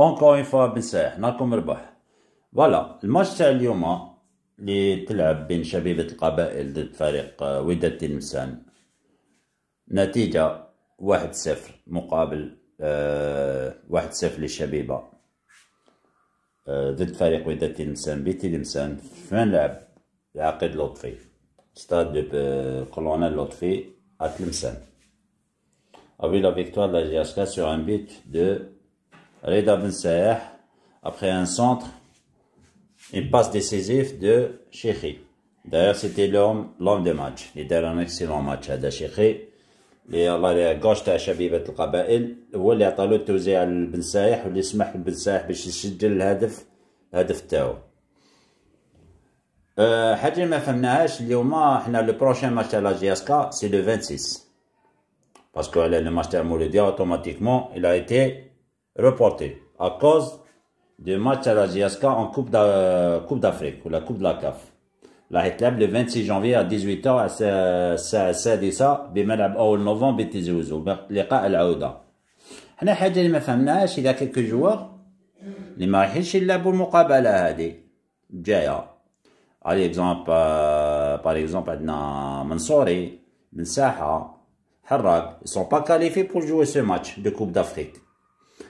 اونكور اون فوا بنساح ناركم ربح فوالا الماتش تاع اليوم اللي تلعب بين شبيبة القبائل ضد فريق وداد تلمسان نتيجة واحد صفر مقابل أه واحد صفر للشبيبة أه ضد فريق وداد تلمسان بتلمسان فين لعب العقيد لطفي ستاد كولونيل لطفي اتلمسان Tlemcen. Avec la victoire de la GSK sur un but de Reda Ben après un centre, une passe décisive de Sheikhi. D'ailleurs, c'était l'homme, l'homme de match. Il a un excellent match hein, à euh, a اللي الله excellent match. القبائل هو اللي التوزيع لبن سايح واللي سمح لبن سايح باش يسجل 26 Parce على le ماتش تاع il a été reporté à cause du match à la GSK en Coupe d'Afrique ou la Coupe de la CAF. La Hitler le 26 janvier à 18h à Sadissa, Bimalab au novembre Bétizouz ou ben, Lika El Aouda. Nous il y a quelques joueurs les marchés de la Boumoukabala Hadi. Jaya. Par exemple, euh, par exemple, Adna Mansouri, Mansaha, Harrak, ils ne sont pas qualifiés pour jouer ce match de Coupe d'Afrique.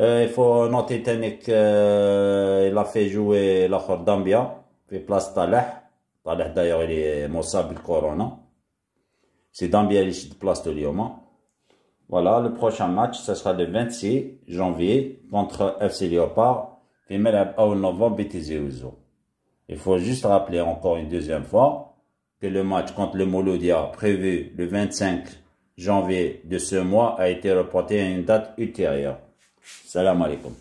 Euh, il faut noter Tanik, euh, il a fait jouer l'accord Dambia, puis place Talah. Talah d'ailleurs, il est Mossab le Corona. Hein. C'est Dambia qui de place de Lyoma. Hein. Voilà, le prochain match, ce sera le 26 janvier contre FC Léopard, et Melab au novembre Il faut juste rappeler encore une deuxième fois que le match contre le Molodia prévu le 25 janvier de ce mois a été reporté à une date ultérieure. السلام عليكم